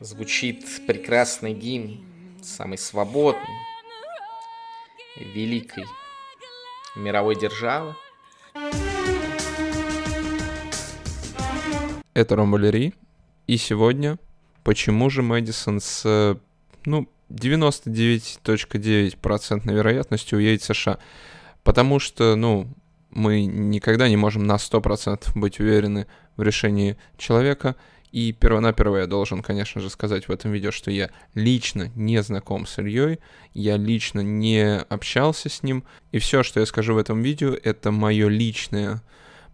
Звучит прекрасный гимн, самый свободный, великой мировой державы. Это Ромболери. И сегодня почему же Мэдисон с ну, 99.9% вероятностью уедет в США? Потому что, ну, мы никогда не можем на 100% быть уверены в решении человека. И первонаперво я должен, конечно же, сказать в этом видео, что я лично не знаком с Ильей, я лично не общался с ним, и все, что я скажу в этом видео, это мое личное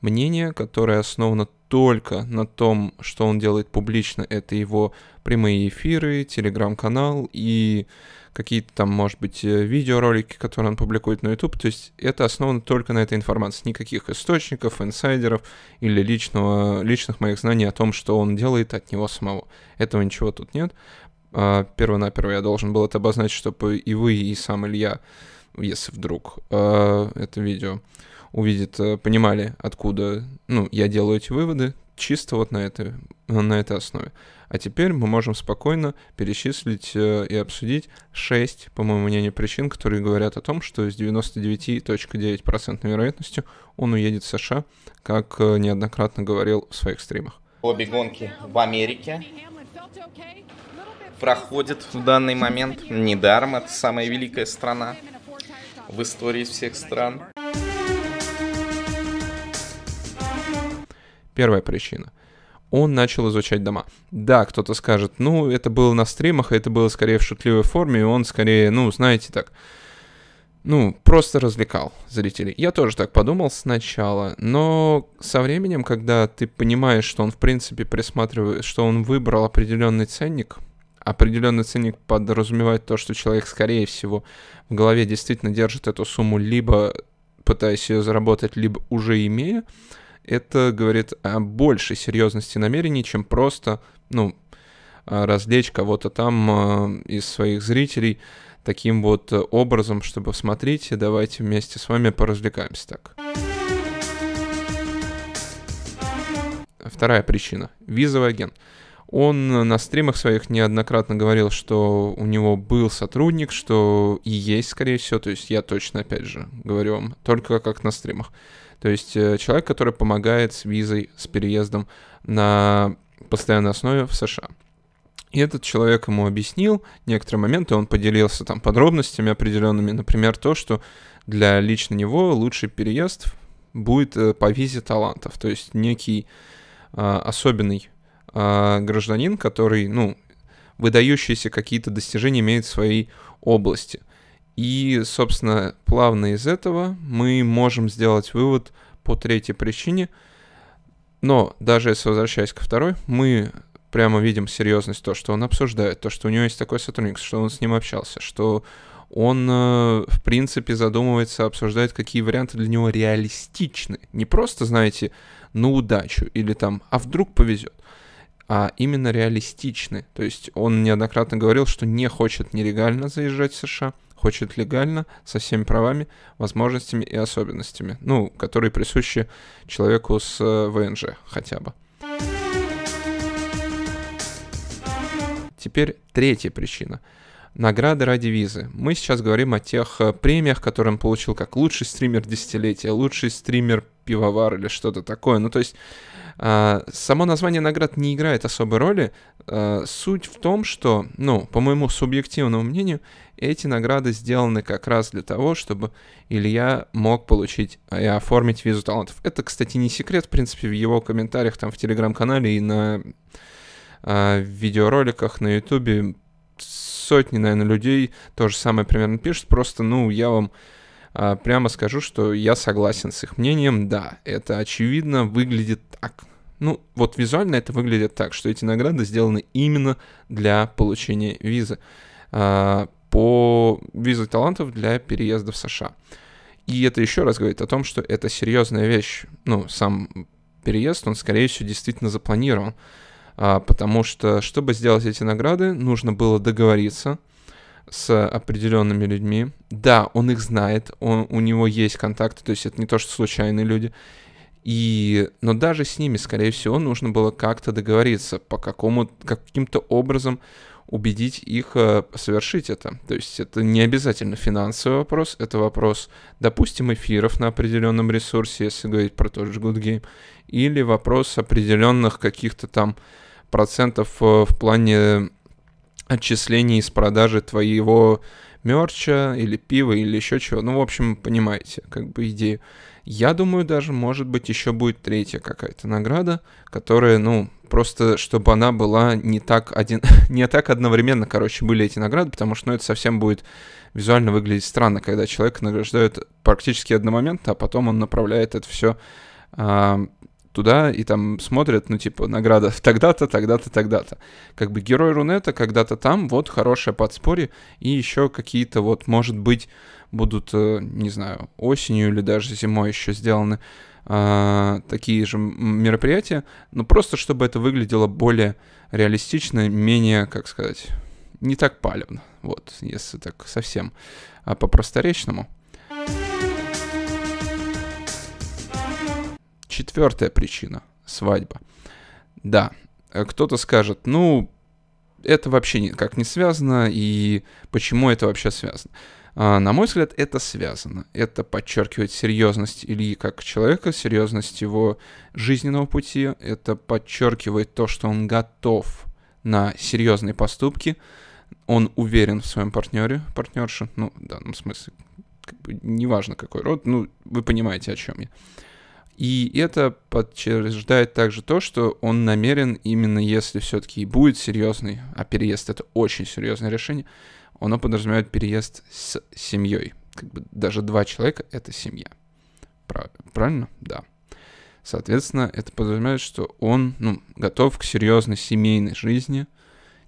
мнение, которое основано только на том, что он делает публично, это его прямые эфиры, телеграм-канал и какие-то там, может быть, э, видеоролики, которые он публикует на YouTube. То есть это основано только на этой информации. Никаких источников, инсайдеров или личного, личных моих знаний о том, что он делает от него самого. Этого ничего тут нет. А, перво-наперво я должен был это обозначить, чтобы и вы, и сам Илья, если вдруг а, это видео увидит, э, понимали, откуда, ну, я делаю эти выводы, чисто вот на этой, э, на этой основе. А теперь мы можем спокойно перечислить э, и обсудить 6, по моему мнению, причин, которые говорят о том, что с 99.9% вероятностью он уедет в США, как неоднократно говорил в своих стримах. Обе гонки в Америке проходят в данный момент. Недаром это самая великая страна в истории всех стран. Первая причина. Он начал изучать дома. Да, кто-то скажет, ну, это было на стримах, это было скорее в шутливой форме, и он скорее, ну, знаете, так, ну, просто развлекал зрителей. Я тоже так подумал сначала, но со временем, когда ты понимаешь, что он, в принципе, присматривает, что он выбрал определенный ценник, определенный ценник подразумевает то, что человек, скорее всего, в голове действительно держит эту сумму, либо пытаясь ее заработать, либо уже имея, это говорит о большей серьезности намерений, чем просто, ну, а, развлечь кого-то там а, из своих зрителей таким вот образом, чтобы смотрите, давайте вместе с вами поразвлекаемся так. Вторая причина. Визовый агент. Он на стримах своих неоднократно говорил, что у него был сотрудник, что и есть, скорее всего. То есть я точно, опять же, говорю вам, только как на стримах. То есть э, человек, который помогает с визой, с переездом на постоянной основе в США. И этот человек ему объяснил некоторые моменты, он поделился там подробностями определенными, например, то, что для лично него лучший переезд будет э, по визе талантов, то есть некий э, особенный а, гражданин, который, ну, выдающиеся какие-то достижения имеет в своей области. И, собственно, плавно из этого мы можем сделать вывод по третьей причине. Но даже если возвращаясь ко второй, мы прямо видим серьезность то, что он обсуждает, то, что у него есть такой сотрудник, что он с ним общался, что он, э, в принципе, задумывается, обсуждает, какие варианты для него реалистичны. Не просто, знаете, на удачу или там, а вдруг повезет а именно реалистичный, То есть он неоднократно говорил, что не хочет нелегально заезжать в США, хочет легально, со всеми правами, возможностями и особенностями, ну, которые присущи человеку с э, ВНЖ хотя бы. Теперь третья причина — награды ради визы. Мы сейчас говорим о тех э, премиях, которые он получил как лучший стример десятилетия, лучший стример пивовар или что-то такое. Ну, то есть а, само название наград не играет особой роли. Э, суть в том, что, ну, по моему субъективному мнению, эти награды сделаны как раз для того, чтобы Илья мог получить э, и оформить визу талантов. Это, кстати, не секрет, в принципе, в его комментариях там в телеграм-канале и на видеороликах на ютубе сотни, наверное, людей то же самое примерно пишут. Просто, ну, я вам а, прямо скажу, что я согласен с их мнением. Да, это очевидно выглядит так. Ну, вот визуально это выглядит так, что эти награды сделаны именно для получения визы. А, по визу талантов для переезда в США. И это еще раз говорит о том, что это серьезная вещь. Ну, сам переезд, он, скорее всего, действительно запланирован. А, потому что, чтобы сделать эти награды, нужно было договориться с определенными людьми. Да, он их знает, он, у него есть контакты, то есть это не то, что случайные люди. И, но даже с ними, скорее всего, нужно было как-то договориться по какому, каким-то образом убедить их э, совершить это. То есть это не обязательно финансовый вопрос, это вопрос, допустим, эфиров на определенном ресурсе, если говорить про тот же Good Game, или вопрос определенных каких-то там процентов э, в плане отчислений из продажи твоего мерча или пива или еще чего. Ну, в общем, понимаете, как бы идею. Я думаю, даже, может быть, еще будет третья какая-то награда, которая, ну, просто чтобы она была не так, один... не так одновременно, короче, были эти награды, потому что, ну, это совсем будет визуально выглядеть странно, когда человек награждает практически одномоментно, а потом он направляет это все а, туда и там смотрят, ну, типа, награда тогда-то, тогда-то, тогда-то. Как бы герой Рунета когда-то там, вот, хорошее подспорье, и еще какие-то вот, может быть, будут, э, не знаю, осенью или даже зимой еще сделаны а, такие же мероприятия, но просто чтобы это выглядело более реалистично, менее, как сказать, не так палевно, вот, если так совсем а по-просторечному. Четвертая причина – свадьба. Да, э, кто-то скажет, ну, это вообще никак не связано, и почему это вообще связано? А, на мой взгляд, это связано. Это подчеркивает серьезность Ильи как человека, серьезность его жизненного пути. Это подчеркивает то, что он готов на серьезные поступки. Он уверен в своем партнере, партнерше, ну, в данном смысле, неважно какой род, ну, вы понимаете, о чем я. И это подтверждает также то, что он намерен, именно если все-таки и будет серьезный, а переезд это очень серьезное решение, оно подразумевает переезд с семьей. Как бы даже два человека — это семья. Правильно? Да. Соответственно, это подразумевает, что он ну, готов к серьезной семейной жизни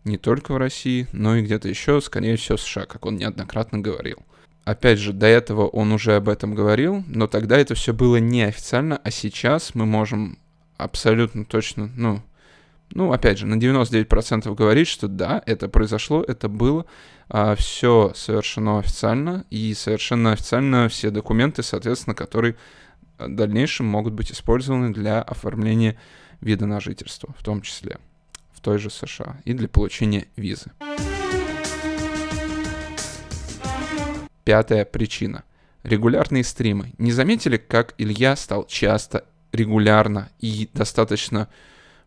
не только в России, но и где-то еще, скорее всего, в США, как он неоднократно говорил — Опять же, до этого он уже об этом говорил, но тогда это все было неофициально, а сейчас мы можем абсолютно точно, ну, ну, опять же, на 99% говорить, что да, это произошло, это было, а, все совершено официально, и совершенно официально все документы, соответственно, которые в дальнейшем могут быть использованы для оформления вида на жительство, в том числе в той же США, и для получения визы. Пятая причина. Регулярные стримы. Не заметили, как Илья стал часто, регулярно и достаточно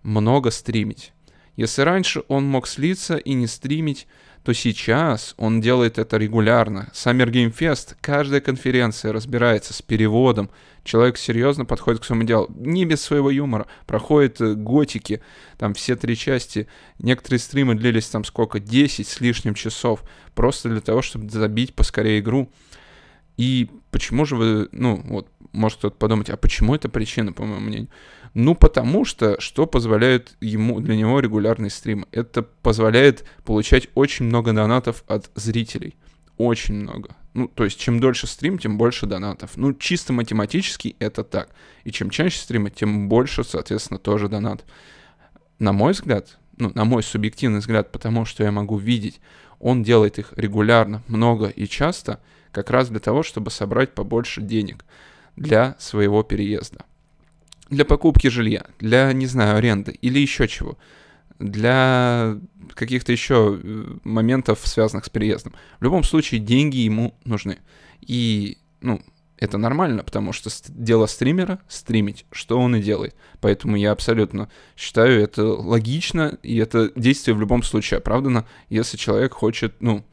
много стримить? Если раньше он мог слиться и не стримить, то сейчас он делает это регулярно. Summer Game Fest, каждая конференция разбирается с переводом. Человек серьезно подходит к своему делу. Не без своего юмора. Проходит э, готики, там все три части. Некоторые стримы длились там сколько? 10 с лишним часов. Просто для того, чтобы забить поскорее игру. И почему же вы, ну, вот, может кто-то подумать, а почему это причина, по моему мнению? Ну, потому что, что позволяет ему, для него регулярный стрим? Это позволяет получать очень много донатов от зрителей. Очень много. Ну, то есть, чем дольше стрим, тем больше донатов. Ну, чисто математически это так. И чем чаще стримы, тем больше, соответственно, тоже донат. На мой взгляд, ну, на мой субъективный взгляд, потому что я могу видеть, он делает их регулярно, много и часто — как раз для того, чтобы собрать побольше денег для своего переезда. Для покупки жилья, для, не знаю, аренды или еще чего. Для каких-то еще э, моментов, связанных с переездом. В любом случае, деньги ему нужны. И, ну, это нормально, потому что дело стримера — стримить, что он и делает. Поэтому я абсолютно считаю это логично, и это действие в любом случае оправдано, если человек хочет, ну,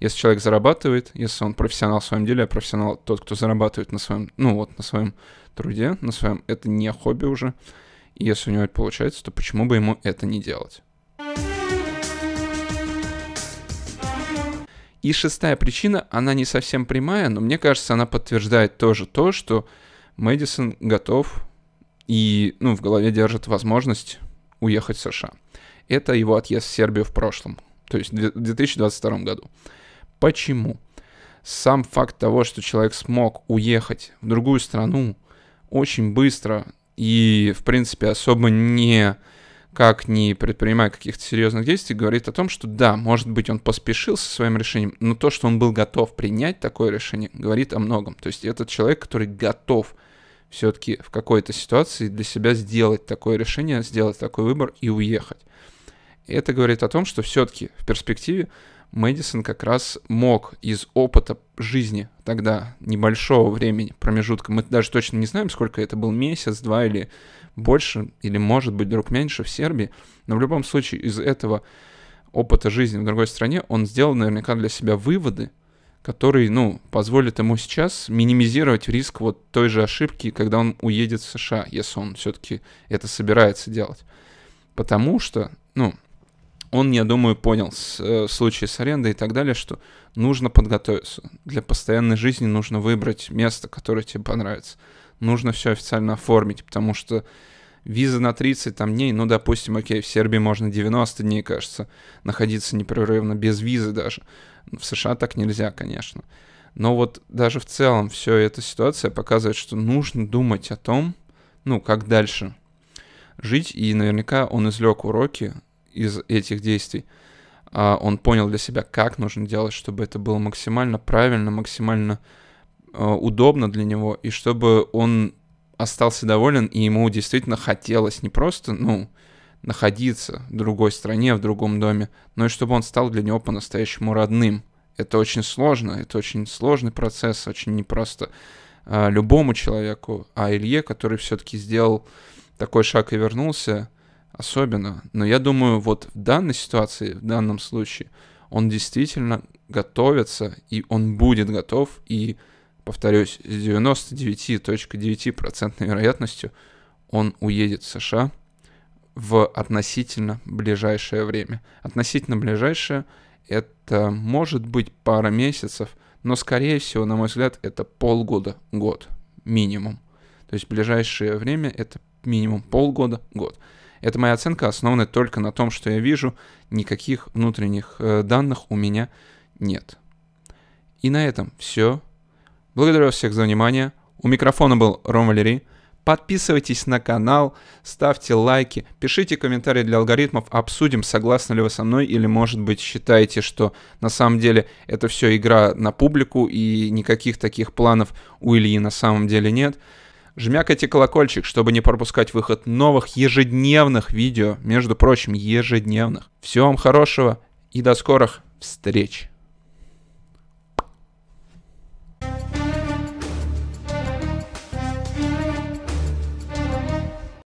если человек зарабатывает, если он профессионал в своем деле, а профессионал тот, кто зарабатывает на своем, ну вот, на своем труде, на своем, это не хобби уже. И если у него это получается, то почему бы ему это не делать? И шестая причина, она не совсем прямая, но мне кажется, она подтверждает тоже то, что Мэдисон готов и ну, в голове держит возможность уехать в США. Это его отъезд в Сербию в прошлом, то есть в 2022 году. Почему? Сам факт того, что человек смог уехать в другую страну очень быстро и, в принципе, особо не как не предпринимая каких-то серьезных действий, говорит о том, что да, может быть, он поспешил со своим решением, но то, что он был готов принять такое решение, говорит о многом. То есть этот человек, который готов все-таки в какой-то ситуации для себя сделать такое решение, сделать такой выбор и уехать. это говорит о том, что все-таки в перспективе Мэдисон как раз мог из опыта жизни тогда небольшого времени промежутка, мы даже точно не знаем, сколько это был, месяц, два или больше, или может быть вдруг меньше в Сербии, но в любом случае из этого опыта жизни в другой стране он сделал наверняка для себя выводы, которые, ну, позволят ему сейчас минимизировать риск вот той же ошибки, когда он уедет в США, если он все-таки это собирается делать. Потому что, ну, он, я думаю, понял с, в э, случае с арендой и так далее, что нужно подготовиться. Для постоянной жизни нужно выбрать место, которое тебе понравится. Нужно все официально оформить, потому что виза на 30 там дней, ну, допустим, окей, в Сербии можно 90 дней, кажется, находиться непрерывно, без визы даже. В США так нельзя, конечно. Но вот даже в целом все эта ситуация показывает, что нужно думать о том, ну, как дальше жить, и наверняка он извлек уроки из этих действий. А он понял для себя, как нужно делать, чтобы это было максимально правильно, максимально э, удобно для него, и чтобы он остался доволен, и ему действительно хотелось не просто, ну, находиться в другой стране, в другом доме, но и чтобы он стал для него по-настоящему родным. Это очень сложно, это очень сложный процесс, очень непросто э, любому человеку. А Илье, который все-таки сделал такой шаг и вернулся, особенно. Но я думаю, вот в данной ситуации, в данном случае, он действительно готовится, и он будет готов, и, повторюсь, с 99.9% вероятностью он уедет в США в относительно ближайшее время. Относительно ближайшее это может быть пара месяцев, но, скорее всего, на мой взгляд, это полгода, год минимум. То есть ближайшее время это минимум полгода, год. Это моя оценка основанная только на том, что я вижу, никаких внутренних э, данных у меня нет. И на этом все. Благодарю всех за внимание. У микрофона был Ром Валерий. Подписывайтесь на канал, ставьте лайки, пишите комментарии для алгоритмов, обсудим, согласны ли вы со мной или, может быть, считаете, что на самом деле это все игра на публику и никаких таких планов у Ильи на самом деле нет. Жмякайте колокольчик, чтобы не пропускать выход новых ежедневных видео, между прочим, ежедневных. Всего вам хорошего и до скорых встреч!